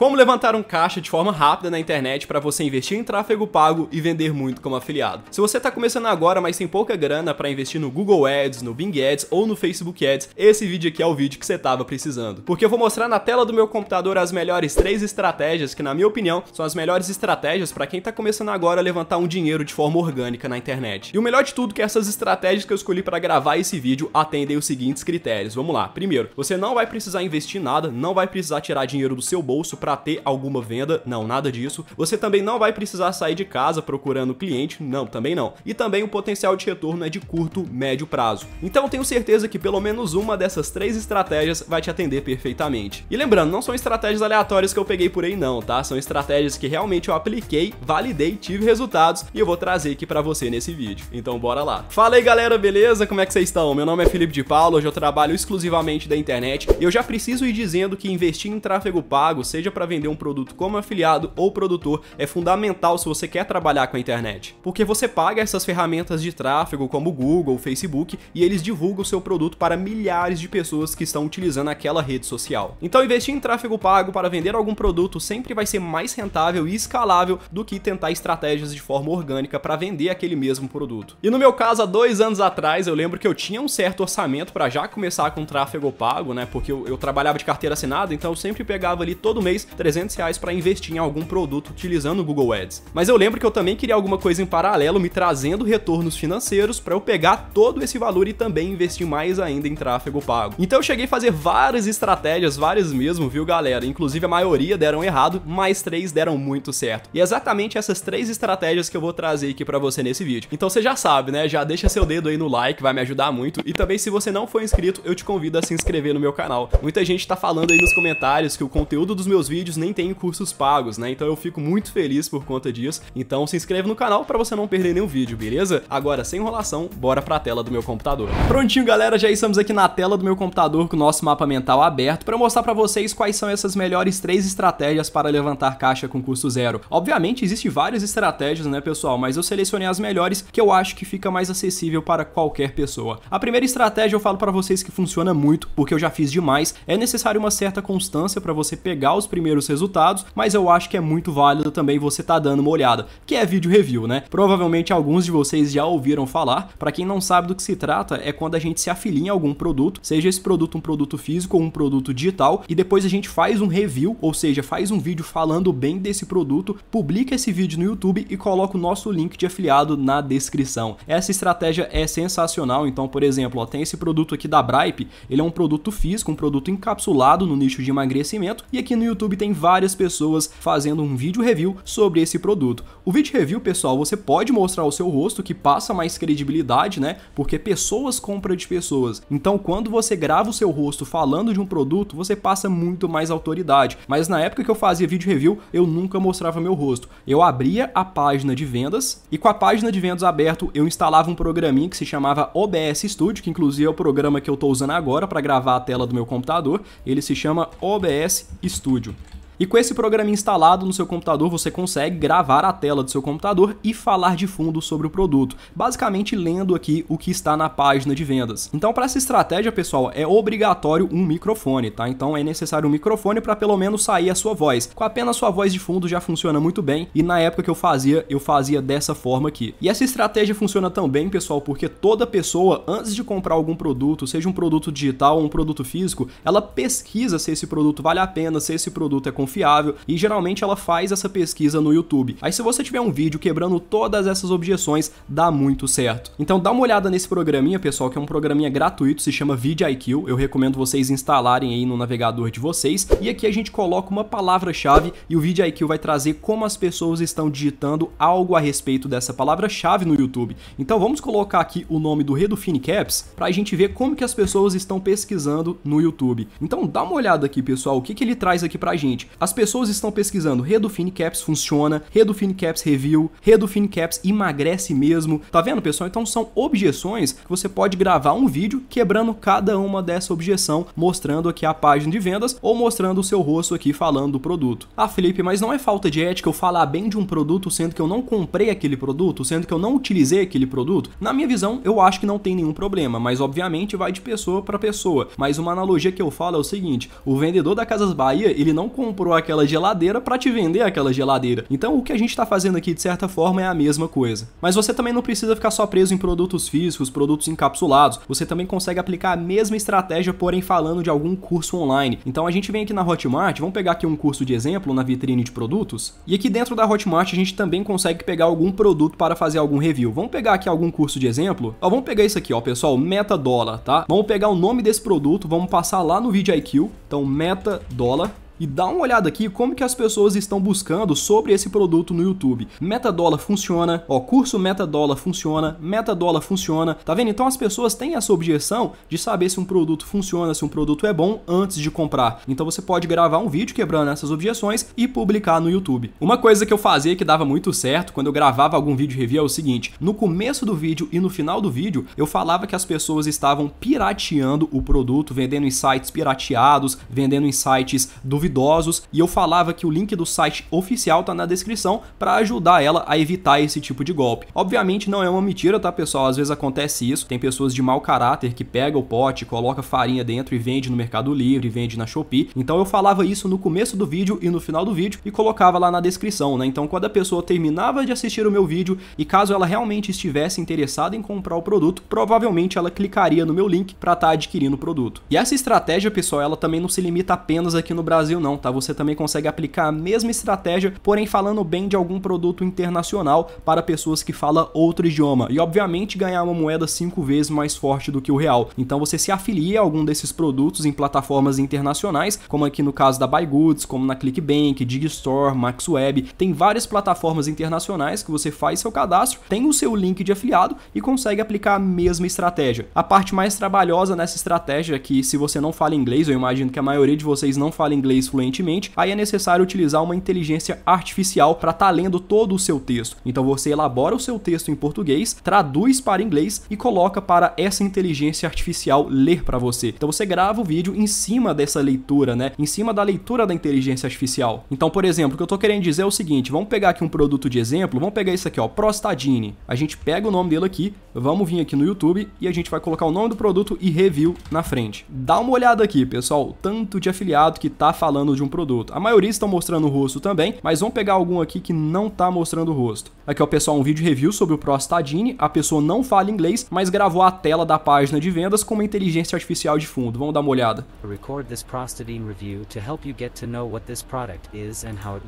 Como levantar um caixa de forma rápida na internet para você investir em tráfego pago e vender muito como afiliado. Se você está começando agora, mas tem pouca grana para investir no Google Ads, no Bing Ads ou no Facebook Ads, esse vídeo aqui é o vídeo que você estava precisando. Porque eu vou mostrar na tela do meu computador as melhores três estratégias que, na minha opinião, são as melhores estratégias para quem está começando agora a levantar um dinheiro de forma orgânica na internet. E o melhor de tudo é que essas estratégias que eu escolhi para gravar esse vídeo atendem os seguintes critérios. Vamos lá. Primeiro, você não vai precisar investir nada, não vai precisar tirar dinheiro do seu bolso para para ter alguma venda, não, nada disso. Você também não vai precisar sair de casa procurando cliente, não, também não. E também o potencial de retorno é de curto, médio prazo. Então tenho certeza que pelo menos uma dessas três estratégias vai te atender perfeitamente. E lembrando, não são estratégias aleatórias que eu peguei por aí não, tá? São estratégias que realmente eu apliquei, validei, tive resultados e eu vou trazer aqui para você nesse vídeo. Então bora lá. Fala aí galera, beleza? Como é que vocês estão? Meu nome é Felipe de Paulo, hoje eu trabalho exclusivamente da internet e eu já preciso ir dizendo que investir em tráfego pago, seja para vender um produto como afiliado ou produtor é fundamental se você quer trabalhar com a internet, porque você paga essas ferramentas de tráfego como Google, Facebook e eles divulgam o seu produto para milhares de pessoas que estão utilizando aquela rede social. Então investir em tráfego pago para vender algum produto sempre vai ser mais rentável e escalável do que tentar estratégias de forma orgânica para vender aquele mesmo produto. E no meu caso, há dois anos atrás, eu lembro que eu tinha um certo orçamento para já começar com tráfego pago, né? Porque eu, eu trabalhava de carteira assinada, então eu sempre pegava ali todo mês mês 300 reais para investir em algum produto utilizando o Google Ads. Mas eu lembro que eu também queria alguma coisa em paralelo me trazendo retornos financeiros para eu pegar todo esse valor e também investir mais ainda em tráfego pago. Então eu cheguei a fazer várias estratégias, várias mesmo, viu galera? Inclusive a maioria deram errado, mas três deram muito certo. E é exatamente essas três estratégias que eu vou trazer aqui para você nesse vídeo. Então você já sabe, né? Já deixa seu dedo aí no like, vai me ajudar muito. E também se você não for inscrito, eu te convido a se inscrever no meu canal. Muita gente tá falando aí nos comentários que o conteúdo dos meus vídeos nem tenho cursos pagos, né? Então eu fico muito feliz por conta disso. Então se inscreve no canal para você não perder nenhum vídeo, beleza? Agora, sem enrolação, bora para a tela do meu computador. Prontinho, galera, já estamos aqui na tela do meu computador com o nosso mapa mental aberto para mostrar para vocês quais são essas melhores três estratégias para levantar caixa com custo zero. Obviamente, existem várias estratégias, né, pessoal? Mas eu selecionei as melhores que eu acho que fica mais acessível para qualquer pessoa. A primeira estratégia eu falo para vocês que funciona muito, porque eu já fiz demais. É necessário uma certa constância para você pegar os primeiros primeiros resultados, mas eu acho que é muito válido também você tá dando uma olhada, que é vídeo review, né? Provavelmente alguns de vocês já ouviram falar. Para quem não sabe do que se trata, é quando a gente se afilia em algum produto, seja esse produto um produto físico ou um produto digital, e depois a gente faz um review, ou seja, faz um vídeo falando bem desse produto, publica esse vídeo no YouTube e coloca o nosso link de afiliado na descrição. Essa estratégia é sensacional, então, por exemplo, ó, tem esse produto aqui da Bripe, ele é um produto físico, um produto encapsulado no nicho de emagrecimento, e aqui no YouTube YouTube tem várias pessoas fazendo um vídeo review sobre esse produto. O vídeo review, pessoal, você pode mostrar o seu rosto, que passa mais credibilidade, né? Porque pessoas compram de pessoas. Então, quando você grava o seu rosto falando de um produto, você passa muito mais autoridade. Mas na época que eu fazia vídeo review, eu nunca mostrava meu rosto. Eu abria a página de vendas e com a página de vendas aberto, eu instalava um programinha que se chamava OBS Studio, que inclusive é o programa que eu estou usando agora para gravar a tela do meu computador. Ele se chama OBS Studio. E com esse programa instalado no seu computador, você consegue gravar a tela do seu computador e falar de fundo sobre o produto, basicamente lendo aqui o que está na página de vendas. Então, para essa estratégia, pessoal, é obrigatório um microfone, tá? Então é necessário um microfone para pelo menos sair a sua voz. Com apenas sua voz de fundo já funciona muito bem e na época que eu fazia, eu fazia dessa forma aqui. E essa estratégia funciona também, pessoal, porque toda pessoa antes de comprar algum produto, seja um produto digital ou um produto físico, ela pesquisa se esse produto vale a pena, se esse produto é confiável confiável e geralmente ela faz essa pesquisa no YouTube. Aí se você tiver um vídeo quebrando todas essas objeções, dá muito certo. Então dá uma olhada nesse programinha, pessoal, que é um programinha gratuito, se chama VidIQ. Eu recomendo vocês instalarem aí no navegador de vocês. E aqui a gente coloca uma palavra-chave e o VidIQ vai trazer como as pessoas estão digitando algo a respeito dessa palavra-chave no YouTube. Então vamos colocar aqui o nome do Redufine Caps para a gente ver como que as pessoas estão pesquisando no YouTube. Então dá uma olhada aqui, pessoal, o que, que ele traz aqui pra gente? As pessoas estão pesquisando Redufine Caps funciona, Redufine Caps review, Redufine Caps emagrece mesmo. Tá vendo, pessoal? Então são objeções que você pode gravar um vídeo quebrando cada uma dessa objeção, mostrando aqui a página de vendas ou mostrando o seu rosto aqui falando do produto. Ah, Felipe, mas não é falta de ética eu falar bem de um produto sendo que eu não comprei aquele produto, sendo que eu não utilizei aquele produto? Na minha visão, eu acho que não tem nenhum problema, mas obviamente vai de pessoa para pessoa. Mas uma analogia que eu falo é o seguinte: o vendedor da Casas Bahia, ele não comprou comprou aquela geladeira para te vender aquela geladeira. Então o que a gente está fazendo aqui de certa forma é a mesma coisa. Mas você também não precisa ficar só preso em produtos físicos, produtos encapsulados. Você também consegue aplicar a mesma estratégia, porém falando de algum curso online. Então a gente vem aqui na Hotmart, vamos pegar aqui um curso de exemplo na vitrine de produtos. E aqui dentro da Hotmart a gente também consegue pegar algum produto para fazer algum review. Vamos pegar aqui algum curso de exemplo. Ó, vamos pegar isso aqui, ó, pessoal, Meta Dólar, tá? Vamos pegar o nome desse produto, vamos passar lá no IQ. Então Meta Dólar e dá uma olhada aqui como que as pessoas estão buscando sobre esse produto no YouTube. Metadollar funciona, ó, curso Metadollar funciona, Metadollar funciona, tá vendo? Então as pessoas têm essa objeção de saber se um produto funciona, se um produto é bom antes de comprar. Então você pode gravar um vídeo quebrando essas objeções e publicar no YouTube. Uma coisa que eu fazia que dava muito certo quando eu gravava algum vídeo review é o seguinte, no começo do vídeo e no final do vídeo eu falava que as pessoas estavam pirateando o produto, vendendo em sites pirateados, vendendo em sites duvidosos duvidosos e eu falava que o link do site oficial tá na descrição para ajudar ela a evitar esse tipo de golpe. Obviamente não é uma mentira, tá pessoal? Às vezes acontece isso, tem pessoas de mau caráter que pega o pote, coloca farinha dentro e vende no Mercado Livre, vende na Shopee. Então eu falava isso no começo do vídeo e no final do vídeo e colocava lá na descrição, né? Então quando a pessoa terminava de assistir o meu vídeo e caso ela realmente estivesse interessada em comprar o produto, provavelmente ela clicaria no meu link para estar tá adquirindo o produto. E essa estratégia, pessoal, ela também não se limita apenas aqui no Brasil não, tá? Você também consegue aplicar a mesma estratégia, porém falando bem de algum produto internacional para pessoas que falam outro idioma. E obviamente ganhar uma moeda cinco vezes mais forte do que o real. Então você se afilia a algum desses produtos em plataformas internacionais, como aqui no caso da Buygoods, como na Clickbank, Digistore, Maxweb. Tem várias plataformas internacionais que você faz seu cadastro, tem o seu link de afiliado e consegue aplicar a mesma estratégia. A parte mais trabalhosa nessa estratégia é que se você não fala inglês, eu imagino que a maioria de vocês não fala inglês fluentemente, aí é necessário utilizar uma inteligência artificial para estar tá lendo todo o seu texto. Então você elabora o seu texto em português, traduz para inglês e coloca para essa inteligência artificial ler para você. Então você grava o vídeo em cima dessa leitura, né? Em cima da leitura da inteligência artificial. Então, por exemplo, o que eu tô querendo dizer é o seguinte, vamos pegar aqui um produto de exemplo, vamos pegar isso aqui, ó, Prostadine. A gente pega o nome dele aqui, vamos vir aqui no YouTube e a gente vai colocar o nome do produto e review na frente. Dá uma olhada aqui, pessoal, tanto de afiliado que tá falando falando de um produto. A maioria estão mostrando o rosto também, mas vamos pegar algum aqui que não tá mostrando o rosto. Aqui, ó, pessoal, um vídeo review sobre o Prostadine. A pessoa não fala inglês, mas gravou a tela da página de vendas com uma inteligência artificial de fundo. Vamos dar uma olhada.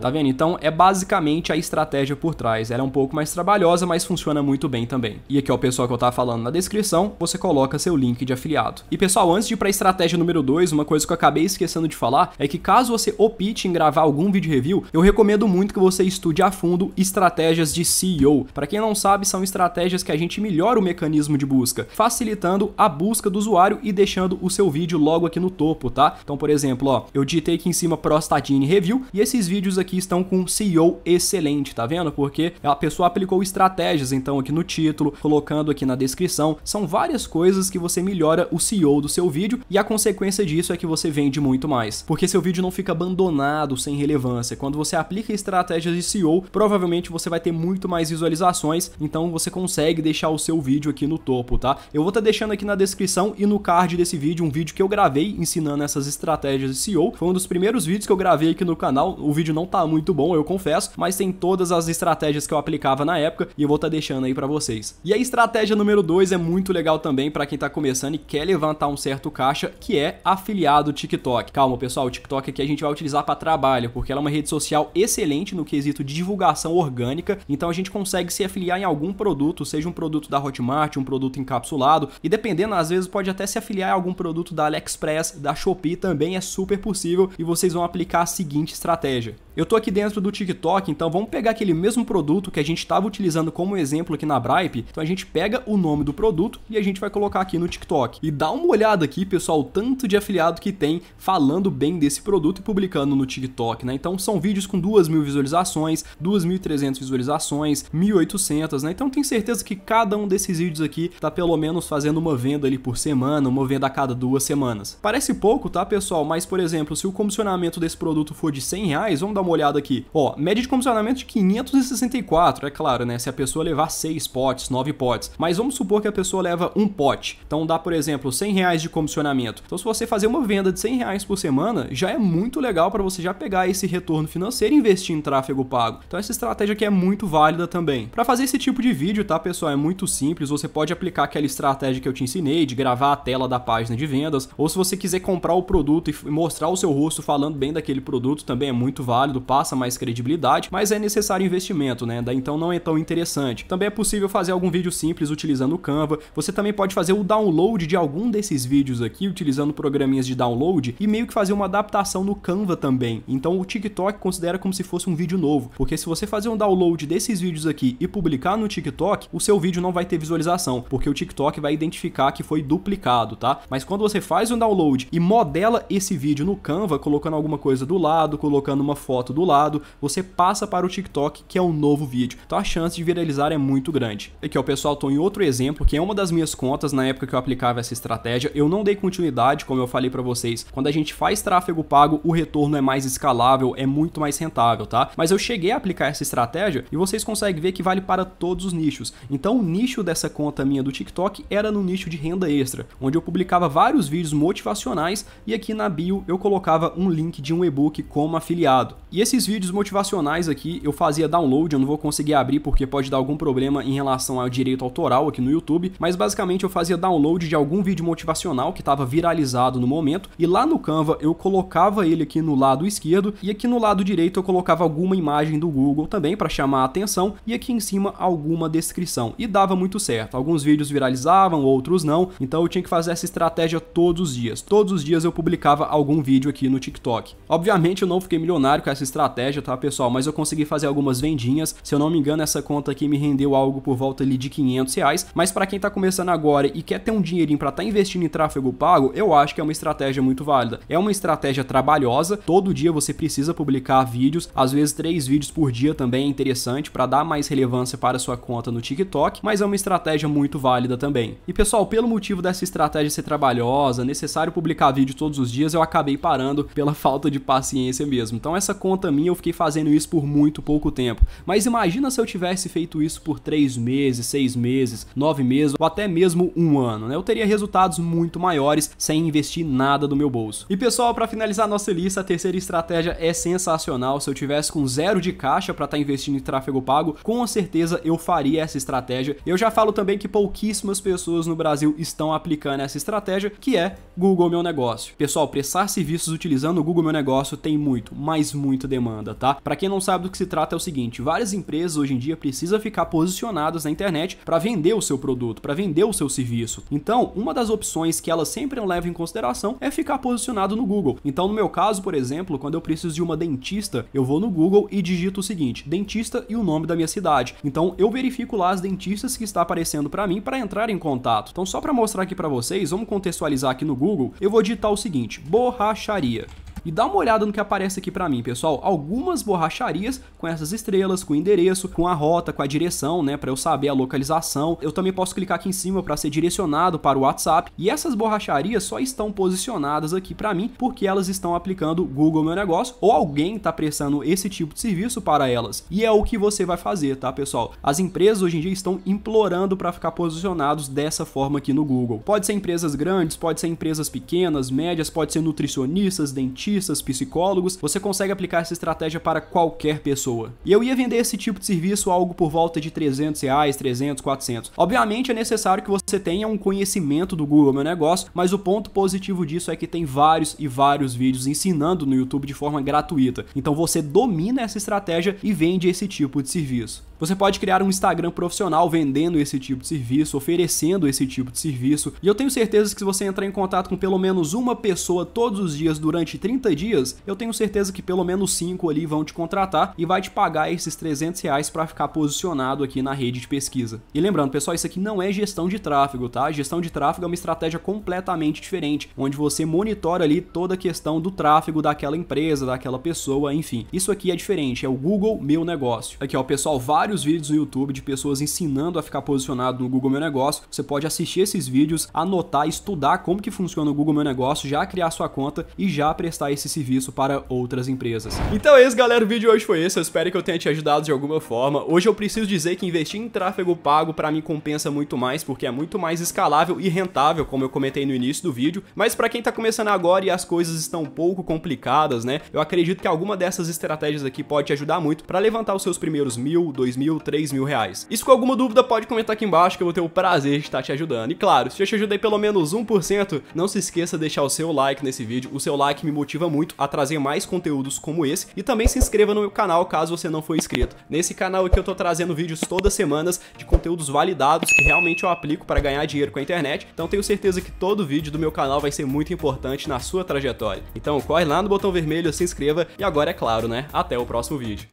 Tá vendo? Então, é basicamente a estratégia por trás. Ela é um pouco mais trabalhosa, mas funciona muito bem também. E aqui, ó, pessoal, que eu tava falando na descrição, você coloca seu link de afiliado. E, pessoal, antes de ir pra estratégia número 2, uma coisa que eu acabei esquecendo de falar é que caso você opte em gravar algum vídeo review, eu recomendo muito que você estude a fundo estratégias de SEO. Para quem não sabe, são estratégias que a gente melhora o mecanismo de busca, facilitando a busca do usuário e deixando o seu vídeo logo aqui no topo, tá? Então, por exemplo, ó, eu digitei aqui em cima Prostatine Review e esses vídeos aqui estão com SEO excelente, tá vendo? Porque a pessoa aplicou estratégias, então, aqui no título, colocando aqui na descrição, são várias coisas que você melhora o SEO do seu vídeo e a consequência disso é que você vende muito mais. Porque seu vídeo não fica abandonado sem relevância. Quando você aplica estratégias de SEO, provavelmente você vai ter muito mais visualizações, então você consegue deixar o seu vídeo aqui no topo, tá? Eu vou estar tá deixando aqui na descrição e no card desse vídeo um vídeo que eu gravei ensinando essas estratégias de SEO. Foi um dos primeiros vídeos que eu gravei aqui no canal. O vídeo não tá muito bom, eu confesso, mas tem todas as estratégias que eu aplicava na época e eu vou estar tá deixando aí para vocês. E a estratégia número 2 é muito legal também para quem tá começando e quer levantar um certo caixa, que é afiliado TikTok. Calma, pessoal, o TikTok que a gente vai utilizar para trabalho, porque ela é uma rede social excelente no quesito de divulgação orgânica, então a gente consegue se afiliar em algum produto, seja um produto da Hotmart, um produto encapsulado, e dependendo, às vezes pode até se afiliar a algum produto da AliExpress, da Shopee também é super possível e vocês vão aplicar a seguinte estratégia. Eu tô aqui dentro do TikTok, então vamos pegar aquele mesmo produto que a gente estava utilizando como exemplo aqui na Bripe, então a gente pega o nome do produto e a gente vai colocar aqui no TikTok. E dá uma olhada aqui, pessoal, o tanto de afiliado que tem falando bem desse produto produto e publicando no TikTok, né? Então são vídeos com duas mil visualizações, 2.300 visualizações, 1.800, né? Então tenho certeza que cada um desses vídeos aqui tá pelo menos fazendo uma venda ali por semana, uma venda a cada duas semanas. Parece pouco, tá, pessoal? Mas, por exemplo, se o comissionamento desse produto for de 100 reais, vamos dar uma olhada aqui. Ó, média de comissionamento de 564, é claro, né? Se a pessoa levar 6 potes, 9 potes. Mas vamos supor que a pessoa leva um pote. Então dá, por exemplo, 100 reais de comissionamento. Então se você fazer uma venda de 100 reais por semana, já é muito legal para você já pegar esse retorno financeiro e investir em tráfego pago. Então essa estratégia aqui é muito válida também. Para fazer esse tipo de vídeo, tá, pessoal, é muito simples. Você pode aplicar aquela estratégia que eu te ensinei de gravar a tela da página de vendas, ou se você quiser comprar o produto e mostrar o seu rosto falando bem daquele produto, também é muito válido, passa mais credibilidade, mas é necessário investimento, né? Então não é tão interessante. Também é possível fazer algum vídeo simples utilizando o Canva. Você também pode fazer o download de algum desses vídeos aqui utilizando programinhas de download e meio que fazer uma adaptação no Canva também. Então o TikTok considera como se fosse um vídeo novo, porque se você fazer um download desses vídeos aqui e publicar no TikTok, o seu vídeo não vai ter visualização, porque o TikTok vai identificar que foi duplicado, tá? Mas quando você faz um download e modela esse vídeo no Canva, colocando alguma coisa do lado, colocando uma foto do lado, você passa para o TikTok, que é um novo vídeo. Então a chance de viralizar é muito grande. Aqui, ó, pessoal, tô em outro exemplo, que é uma das minhas contas na época que eu aplicava essa estratégia. Eu não dei continuidade, como eu falei para vocês. Quando a gente faz tráfego pago, pago, o retorno é mais escalável, é muito mais rentável, tá? Mas eu cheguei a aplicar essa estratégia e vocês conseguem ver que vale para todos os nichos. Então o nicho dessa conta minha do TikTok era no nicho de renda extra, onde eu publicava vários vídeos motivacionais e aqui na bio eu colocava um link de um e-book como afiliado. E esses vídeos motivacionais aqui eu fazia download, eu não vou conseguir abrir porque pode dar algum problema em relação ao direito autoral aqui no YouTube, mas basicamente eu fazia download de algum vídeo motivacional que estava viralizado no momento e lá no Canva eu colocava colocava ele aqui no lado esquerdo e aqui no lado direito eu colocava alguma imagem do Google também para chamar a atenção e aqui em cima alguma descrição e dava muito certo. Alguns vídeos viralizavam, outros não, então eu tinha que fazer essa estratégia todos os dias. Todos os dias eu publicava algum vídeo aqui no TikTok. Obviamente eu não fiquei milionário com essa estratégia, tá pessoal, mas eu consegui fazer algumas vendinhas. Se eu não me engano, essa conta aqui me rendeu algo por volta ali de 500 reais, mas para quem tá começando agora e quer ter um dinheirinho para estar tá investindo em tráfego pago, eu acho que é uma estratégia muito válida. É uma estratégia trabalhosa. Todo dia você precisa publicar vídeos, às vezes três vídeos por dia também é interessante para dar mais relevância para sua conta no TikTok, mas é uma estratégia muito válida também. E pessoal, pelo motivo dessa estratégia ser trabalhosa, necessário publicar vídeo todos os dias, eu acabei parando pela falta de paciência mesmo. Então essa conta minha eu fiquei fazendo isso por muito pouco tempo. Mas imagina se eu tivesse feito isso por três meses, seis meses, nove meses ou até mesmo um ano, né? Eu teria resultados muito maiores sem investir nada do meu bolso. E pessoal, para finalizar nossa lista, a terceira estratégia é sensacional. Se eu tivesse com zero de caixa para estar tá investindo em tráfego pago, com certeza eu faria essa estratégia. Eu já falo também que pouquíssimas pessoas no Brasil estão aplicando essa estratégia, que é Google Meu Negócio. Pessoal, prestar serviços utilizando o Google Meu Negócio tem muito, mas muita demanda, tá? Para quem não sabe do que se trata é o seguinte, várias empresas hoje em dia precisam ficar posicionadas na internet para vender o seu produto, para vender o seu serviço. Então, uma das opções que elas sempre levam em consideração é ficar posicionado no Google. Então, no meu meu caso, por exemplo, quando eu preciso de uma dentista, eu vou no Google e digito o seguinte: dentista e o nome da minha cidade. Então eu verifico lá as dentistas que está aparecendo para mim para entrar em contato. Então só para mostrar aqui para vocês, vamos contextualizar aqui no Google, eu vou digitar o seguinte: borracharia. E dá uma olhada no que aparece aqui para mim, pessoal. Algumas borracharias com essas estrelas, com o endereço, com a rota, com a direção, né, para eu saber a localização. Eu também posso clicar aqui em cima para ser direcionado para o WhatsApp. E essas borracharias só estão posicionadas aqui para mim porque elas estão aplicando Google Meu Negócio ou alguém está prestando esse tipo de serviço para elas. E é o que você vai fazer, tá, pessoal? As empresas hoje em dia estão implorando para ficar posicionados dessa forma aqui no Google. Pode ser empresas grandes, pode ser empresas pequenas, médias, pode ser nutricionistas, dentistas, dentistas, psicólogos, você consegue aplicar essa estratégia para qualquer pessoa. E eu ia vender esse tipo de serviço algo por volta de 300 reais, 300, 400. Obviamente é necessário que você tenha um conhecimento do Google Meu Negócio, mas o ponto positivo disso é que tem vários e vários vídeos ensinando no YouTube de forma gratuita. Então você domina essa estratégia e vende esse tipo de serviço. Você pode criar um Instagram profissional vendendo esse tipo de serviço, oferecendo esse tipo de serviço. E eu tenho certeza que se você entrar em contato com pelo menos uma pessoa todos os dias durante 30 30 dias, eu tenho certeza que pelo menos 5 ali vão te contratar e vai te pagar esses 300 reais para ficar posicionado aqui na rede de pesquisa. E lembrando, pessoal, isso aqui não é gestão de tráfego, tá? Gestão de tráfego é uma estratégia completamente diferente, onde você monitora ali toda a questão do tráfego daquela empresa, daquela pessoa, enfim. Isso aqui é diferente, é o Google Meu Negócio. Aqui, ó, pessoal, vários vídeos no YouTube de pessoas ensinando a ficar posicionado no Google Meu Negócio. Você pode assistir esses vídeos, anotar, estudar como que funciona o Google Meu Negócio, já criar sua conta e já prestar esse serviço para outras empresas. Então é isso, galera. O vídeo de hoje foi esse. Eu espero que eu tenha te ajudado de alguma forma. Hoje eu preciso dizer que investir em tráfego pago para mim compensa muito mais, porque é muito mais escalável e rentável, como eu comentei no início do vídeo. Mas para quem está começando agora e as coisas estão um pouco complicadas, né? Eu acredito que alguma dessas estratégias aqui pode te ajudar muito para levantar os seus primeiros mil, dois mil, três mil reais. E se com alguma dúvida, pode comentar aqui embaixo que eu vou ter o prazer de estar te ajudando. E claro, se eu te ajudei pelo menos 1%, não se esqueça de deixar o seu like nesse vídeo. O seu like me motiva incentiva muito a trazer mais conteúdos como esse e também se inscreva no meu canal caso você não for inscrito. Nesse canal aqui eu tô trazendo vídeos todas semanas de conteúdos validados que realmente eu aplico para ganhar dinheiro com a internet, então tenho certeza que todo vídeo do meu canal vai ser muito importante na sua trajetória. Então corre lá no botão vermelho, se inscreva e agora é claro, né? Até o próximo vídeo.